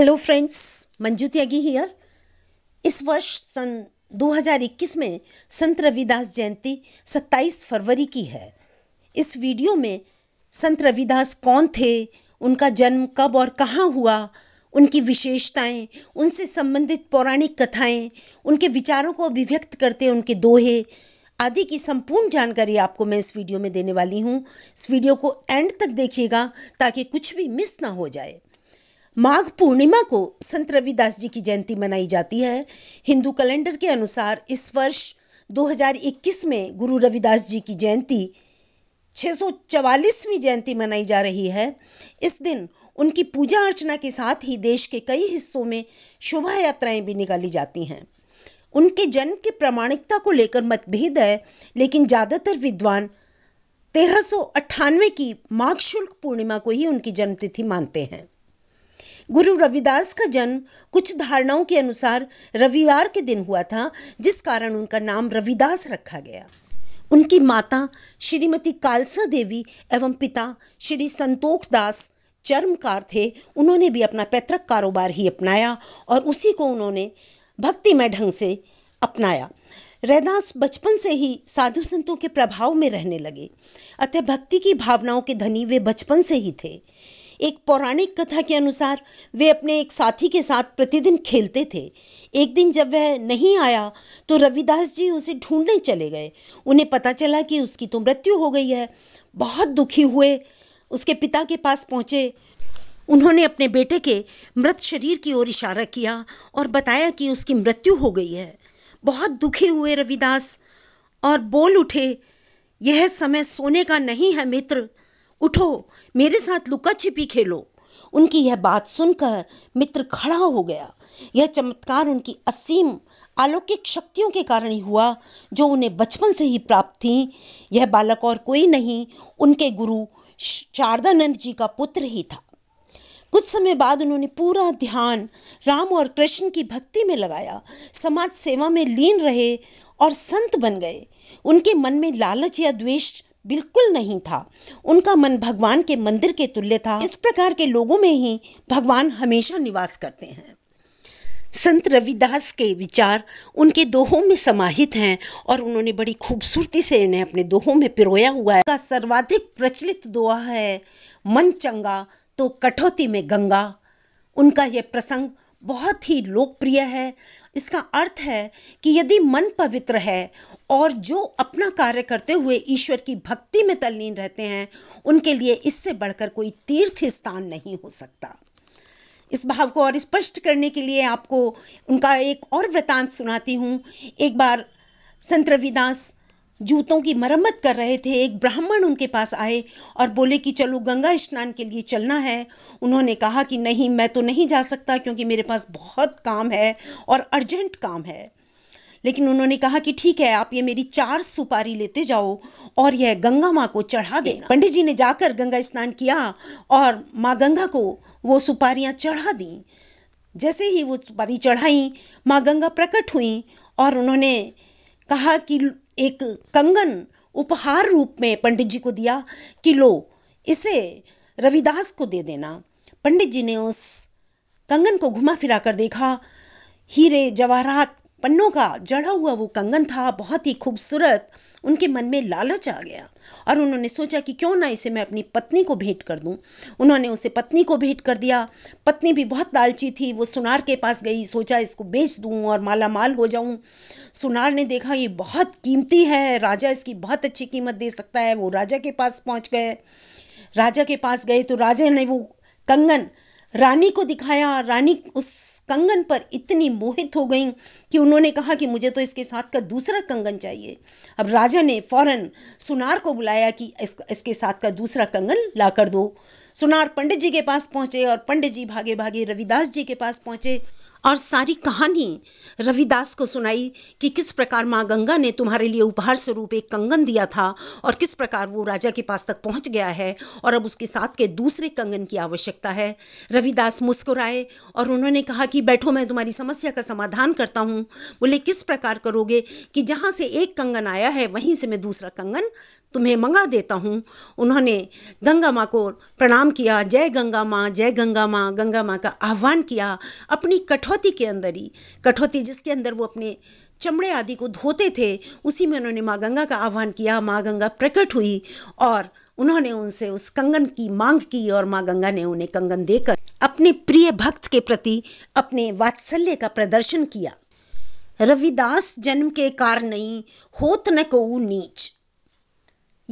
hello friends Manju Tyagi here इस वर्ष सन 2021 में संत रविदास जयंती 27 फरवरी की है इस वीडियो में संत रविदास कौन थे उनका जन्म कब और कहाँ हुआ उनकी विशेषताएं उनसे संबंधित पौराणिक कथाएं उनके विचारों को अभिव्यक्त करते उनके दोहे आदि की संपूर्ण जानकारी आपको मैं इस वीडियो में देने वाली हूँ इस वीडियो को एंड तक देखिएगा ताकि कुछ भी मिस ना हो जाए माघ पूर्णिमा को संत रविदास जी की जयंती मनाई जाती है हिंदू कैलेंडर के अनुसार इस वर्ष 2021 में गुरु रविदास जी की जयंती 644वीं जयंती मनाई जा रही है इस दिन उनकी पूजा अर्चना के साथ ही देश के कई हिस्सों में शोभा यात्राएं भी निकाली जाती हैं उनके जन्म की प्रामाणिकता को लेकर मतभेद है लेकिन ज़्यादातर विद्वान तेरह की माघ शुल्क पूर्णिमा को ही उनकी जन्मतिथि मानते हैं गुरु रविदास का जन्म कुछ धारणाओं के अनुसार रविवार के दिन हुआ था जिस कारण उनका नाम रविदास रखा गया उनकी माता श्रीमती कालसा देवी एवं पिता श्री संतोख दास चर्मकार थे उन्होंने भी अपना पैतृक कारोबार ही अपनाया और उसी को उन्होंने भक्तिमय ढंग से अपनाया रैदास बचपन से ही साधु संतों के प्रभाव में रहने लगे अतः भक्ति की भावनाओं के धनी वे बचपन से ही थे एक पौराणिक कथा के अनुसार वे अपने एक साथी के साथ प्रतिदिन खेलते थे एक दिन जब वह नहीं आया तो रविदास जी उसे ढूंढने चले गए उन्हें पता चला कि उसकी तो मृत्यु हो गई है बहुत दुखी हुए उसके पिता के पास पहुँचे उन्होंने अपने बेटे के मृत शरीर की ओर इशारा किया और बताया कि उसकी मृत्यु हो गई है बहुत दुखी हुए रविदास और बोल उठे यह समय सोने का नहीं है मित्र उठो मेरे साथ लुका छिपी खेलो उनकी यह बात सुनकर मित्र खड़ा हो गया यह चमत्कार उनकी असीम अलौकिक शक्तियों के कारण ही हुआ जो उन्हें बचपन से ही प्राप्त थी यह बालक और कोई नहीं उनके गुरु शारदानंद जी का पुत्र ही था कुछ समय बाद उन्होंने पूरा ध्यान राम और कृष्ण की भक्ति में लगाया समाज सेवा में लीन रहे और संत बन गए उनके मन में लालच या द्वेष बिल्कुल नहीं था उनका मन भगवान के मंदिर के तुल्य था इस प्रकार के लोगों में ही भगवान हमेशा निवास करते हैं संत रविदास के विचार उनके दोहों में समाहित हैं और उन्होंने बड़ी खूबसूरती से इन्हें अपने दोहों में पिरोया हुआ है का सर्वाधिक प्रचलित दोहा है मन चंगा तो कठौती में गंगा उनका यह प्रसंग बहुत ही लोकप्रिय है इसका अर्थ है कि यदि मन पवित्र है और जो अपना कार्य करते हुए ईश्वर की भक्ति में तल्लीन रहते हैं उनके लिए इससे बढ़कर कोई तीर्थ स्थान नहीं हो सकता इस भाव को और स्पष्ट करने के लिए आपको उनका एक और वृतांत सुनाती हूँ एक बार संत रविदास जूतों की मरम्मत कर रहे थे एक ब्राह्मण उनके पास आए और बोले कि चलो गंगा स्नान के लिए चलना है उन्होंने कहा कि नहीं मैं तो नहीं जा सकता क्योंकि मेरे पास बहुत काम है और अर्जेंट काम है लेकिन उन्होंने कहा कि ठीक है आप ये मेरी चार सुपारी लेते जाओ और यह गंगा माँ को चढ़ा दें पंडित जी ने जाकर गंगा स्नान किया और माँ गंगा को वो सुपारियाँ चढ़ा दी जैसे ही वो सुपारी चढ़ाई माँ गंगा प्रकट हुई और उन्होंने कहा कि एक कंगन उपहार रूप में पंडित जी को दिया कि लो इसे रविदास को दे देना पंडित जी ने उस कंगन को घुमा फिरा कर देखा हीरे जवाहरात पन्नों का जड़ा हुआ वो कंगन था बहुत ही खूबसूरत उनके मन में लालच आ गया और उन्होंने सोचा कि क्यों ना इसे मैं अपनी पत्नी को भेंट कर दूं उन्होंने उसे पत्नी को भेंट कर दिया पत्नी भी बहुत लालची थी वो सुनार के पास गई सोचा इसको बेच दूं और माला माल हो जाऊं सुनार ने देखा ये बहुत कीमती है राजा इसकी बहुत अच्छी कीमत दे सकता है वो राजा के पास पहुँच गए राजा के पास गए तो राजा ने वो कंगन रानी को दिखाया रानी उस कंगन पर इतनी मोहित हो गई कि उन्होंने कहा कि मुझे तो इसके साथ का दूसरा कंगन चाहिए अब राजा ने फौरन सुनार को बुलाया कि इस, इसके साथ का दूसरा कंगन ला कर दो सुनार पंडित जी के पास पहुंचे और पंडित जी भागे भागे रविदास जी के पास पहुंचे और सारी कहानी रविदास को सुनाई कि किस प्रकार माँ गंगा ने तुम्हारे लिए उपहार स्वरूप एक कंगन दिया था और किस प्रकार वो राजा के पास तक पहुँच गया है और अब उसके साथ के दूसरे कंगन की आवश्यकता है रविदास मुस्कुराए और उन्होंने कहा कि बैठो मैं तुम्हारी समस्या का समाधान करता हूँ बोले किस प्रकार करोगे कि जहाँ से एक कंगन आया है वहीं से मैं दूसरा कंगन तुम्हें मंगा देता हूँ उन्होंने गंगा माँ को प्रणाम किया जय गंगा माँ जय गंगा माँ गंगा माँ का आह्वान किया अपनी कठौती के अंदर ही कठौती जिसके अंदर वो अपने चमड़े आदि को धोते थे उसी में उन्होंने माँ गंगा का आह्वान किया माँ गंगा प्रकट हुई और उन्होंने उनसे उस कंगन की मांग की और माँ गंगा ने उन्हें कंगन देकर अपने प्रिय भक्त के प्रति अपने वात्सल्य का प्रदर्शन किया रविदास जन्म के कार नहीं होत न को नीच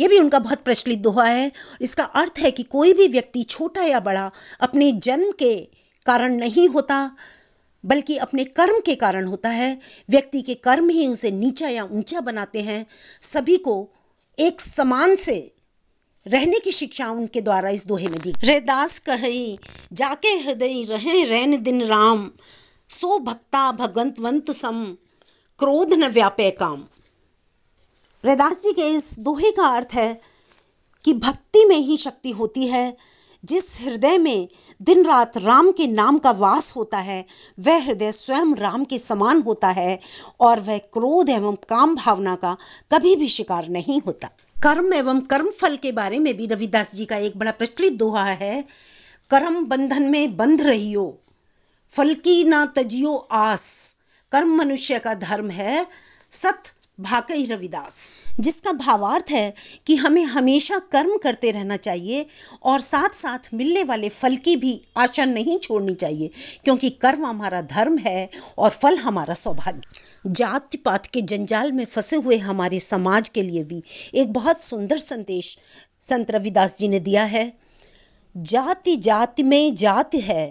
ये भी उनका बहुत प्रचलित दोहा है इसका अर्थ है कि कोई भी व्यक्ति छोटा या बड़ा अपने जन्म के कारण नहीं होता बल्कि अपने कर्म के कारण होता है व्यक्ति के कर्म ही उसे नीचा या ऊंचा बनाते हैं सभी को एक समान से रहने की शिक्षा उनके द्वारा इस दोहे में दी रेदास कही जाके हृदय रहे रैन दिन राम सो भक्ता भगवंतवंत सम क्रोध न व्यापे काम रैदास जी के इस दोहे का अर्थ है कि भक्ति में ही शक्ति होती है जिस हृदय में दिन रात राम के नाम का वास होता है वह हृदय स्वयं राम के समान होता है और वह क्रोध एवं काम भावना का कभी भी शिकार नहीं होता कर्म एवं कर्म फल के बारे में भी रविदास जी का एक बड़ा प्रचलित दोहा है कर्म बंधन में बंध रहियो फल की ना तजियो आस कर्म मनुष्य का धर्म है सत भाकई रविदास जिसका भावार्थ है कि हमें हमेशा कर्म करते रहना चाहिए और साथ साथ मिलने वाले फल की भी आशा नहीं छोड़नी चाहिए क्योंकि कर्म हमारा धर्म है और फल हमारा सौभाग्य जाति पात के जंजाल में फंसे हुए हमारे समाज के लिए भी एक बहुत सुंदर संदेश संत रविदास जी ने दिया है जाति जाति में जात है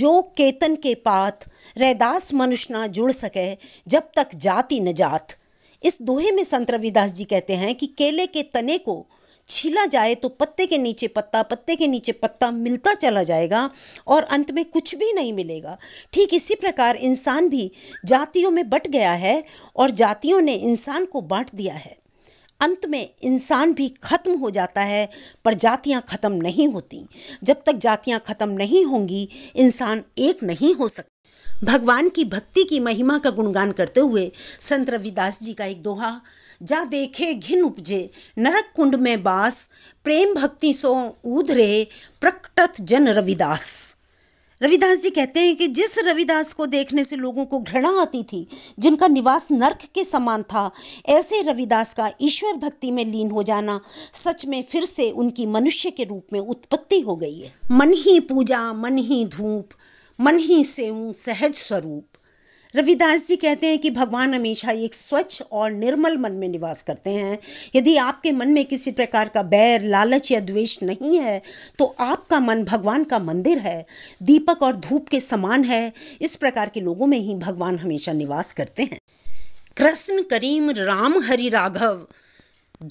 जो केतन के पात रैदास मनुष्य ना जुड़ सके जब तक जाति न जात इस दोहे में संत रविदास जी कहते हैं कि केले के तने को छीला जाए तो पत्ते के नीचे पत्ता पत्ते के नीचे पत्ता मिलता चला जाएगा और अंत में कुछ भी नहीं मिलेगा ठीक इसी प्रकार इंसान भी जातियों में बट गया है और जातियों ने इंसान को बांट दिया है अंत में इंसान भी खत्म हो जाता है पर जातियां खत्म नहीं होती जब तक जातियां खत्म नहीं होंगी इंसान एक नहीं हो सकता भगवान की भक्ति की महिमा का गुणगान करते हुए संत रविदास जी का एक दोहा जा देखे घिन उपजे नरक कुंड में बास प्रेम भक्ति सो ऊध रहे प्रकटत जन रविदास रविदास जी कहते हैं कि जिस रविदास को देखने से लोगों को घृणा आती थी जिनका निवास नर्क के समान था ऐसे रविदास का ईश्वर भक्ति में लीन हो जाना सच में फिर से उनकी मनुष्य के रूप में उत्पत्ति हो गई है मन ही पूजा मन ही धूप मन ही से हूँ सहज स्वरूप रविदास जी कहते हैं कि भगवान हमेशा एक स्वच्छ और निर्मल मन में निवास करते हैं यदि आपके मन में किसी प्रकार का बैर लालच या द्वेष नहीं है तो आपका मन भगवान का मंदिर है दीपक और धूप के समान है इस प्रकार के लोगों में ही भगवान हमेशा निवास करते हैं कृष्ण करीम राम हरि राघव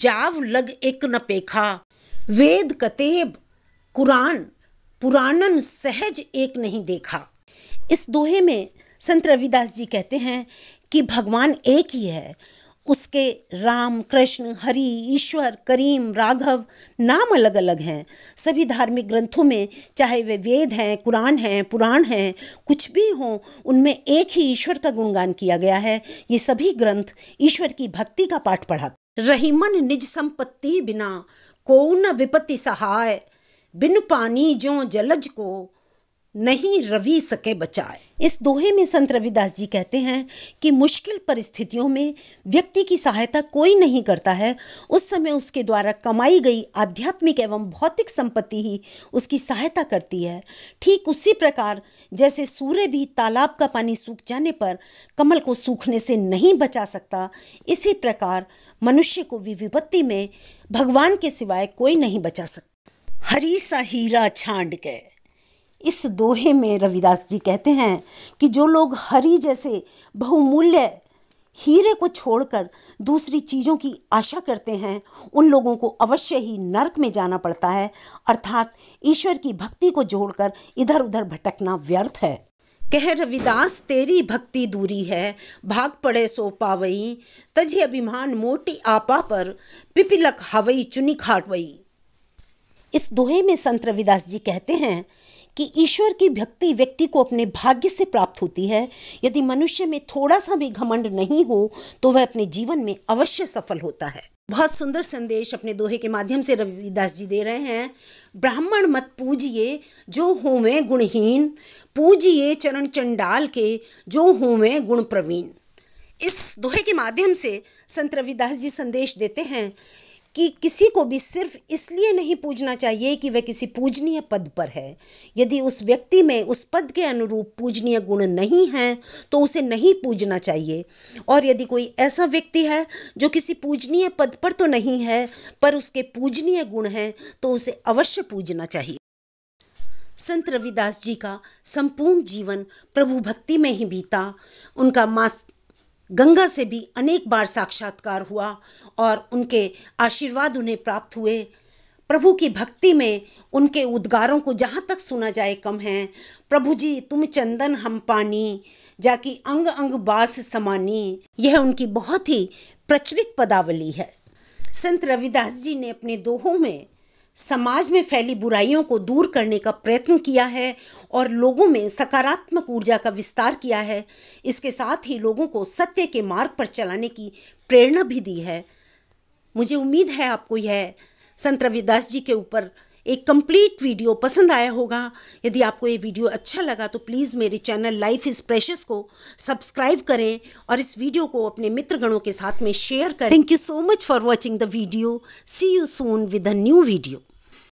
जाव लग एक न पेखा वेद कतेब कुरान पुराणन सहज एक नहीं देखा इस दोहे में संत रविदास जी कहते हैं कि भगवान एक ही है उसके राम कृष्ण हरि ईश्वर करीम राघव नाम अलग अलग हैं सभी धार्मिक ग्रंथों में चाहे वे वेद हैं कुरान हैं पुराण हैं कुछ भी हों उनमें एक ही ईश्वर का गुणगान किया गया है ये सभी ग्रंथ ईश्वर की भक्ति का पाठ पढ़ा रहीमन निज संपत्ति बिना को न विपत्ति सहाय बिन पानी जो जलज को नहीं रवि सके बचाए इस दोहे में संत रविदास जी कहते हैं कि मुश्किल परिस्थितियों में व्यक्ति की सहायता कोई नहीं करता है उस समय उसके द्वारा कमाई गई आध्यात्मिक एवं भौतिक संपत्ति ही उसकी सहायता करती है ठीक उसी प्रकार जैसे सूर्य भी तालाब का पानी सूख जाने पर कमल को सूखने से नहीं बचा सकता इसी प्रकार मनुष्य को भी विपत्ति में भगवान के सिवाय कोई नहीं बचा सकता हरी सा हीरा छांड के इस दोहे में रविदास जी कहते हैं कि जो लोग हरी जैसे बहुमूल्य हीरे को छोड़कर दूसरी चीज़ों की आशा करते हैं उन लोगों को अवश्य ही नरक में जाना पड़ता है अर्थात ईश्वर की भक्ति को जोड़कर इधर उधर भटकना व्यर्थ है कह रविदास तेरी भक्ति दूरी है भाग पड़े सो पावई तजे अभिमान मोटी आपा पर पिपिलक हवई चुनी खाटवई इस दोहे में संत रविदास जी कहते हैं कि ईश्वर की भक्ति व्यक्ति को अपने भाग्य से प्राप्त होती है यदि मनुष्य में थोड़ा सा भी घमंड नहीं हो तो वह अपने जीवन में अवश्य सफल होता है बहुत सुंदर संदेश अपने दोहे के माध्यम से रविदास जी दे रहे हैं ब्राह्मण मत पूजिए जो होवे गुणहीन पूजिए चरण चंडाल के जो होवे गुण प्रवीण इस दोहे के माध्यम से संत रविदास जी संदेश देते हैं कि किसी को भी सिर्फ इसलिए नहीं पूजना चाहिए कि वह किसी पूजनीय पद पर है यदि उस व्यक्ति में उस पद के अनुरूप पूजनीय गुण नहीं हैं तो उसे नहीं पूजना चाहिए और यदि कोई ऐसा व्यक्ति है जो किसी पूजनीय पद पर तो नहीं है पर उसके पूजनीय गुण हैं तो उसे अवश्य पूजना चाहिए संत रविदास जी का संपूर्ण जीवन प्रभु भक्ति में ही बीता उनका मास गंगा से भी अनेक बार साक्षात्कार हुआ और उनके आशीर्वाद उन्हें प्राप्त हुए प्रभु की भक्ति में उनके उद्गारों को जहाँ तक सुना जाए कम है प्रभु जी तुम चंदन हम पानी जाकि अंग अंग बास समानी यह उनकी बहुत ही प्रचलित पदावली है संत रविदास जी ने अपने दोहों में समाज में फैली बुराइयों को दूर करने का प्रयत्न किया है और लोगों में सकारात्मक ऊर्जा का विस्तार किया है इसके साथ ही लोगों को सत्य के मार्ग पर चलाने की प्रेरणा भी दी है मुझे उम्मीद है आपको यह संत रविदास जी के ऊपर एक कंप्लीट वीडियो पसंद आया होगा यदि आपको ये वीडियो अच्छा लगा तो प्लीज़ मेरे चैनल लाइफ इज़ प्रेशस को सब्सक्राइब करें और इस वीडियो को अपने मित्रगणों के साथ में शेयर करें thank you so much for watching the video see you soon with a new video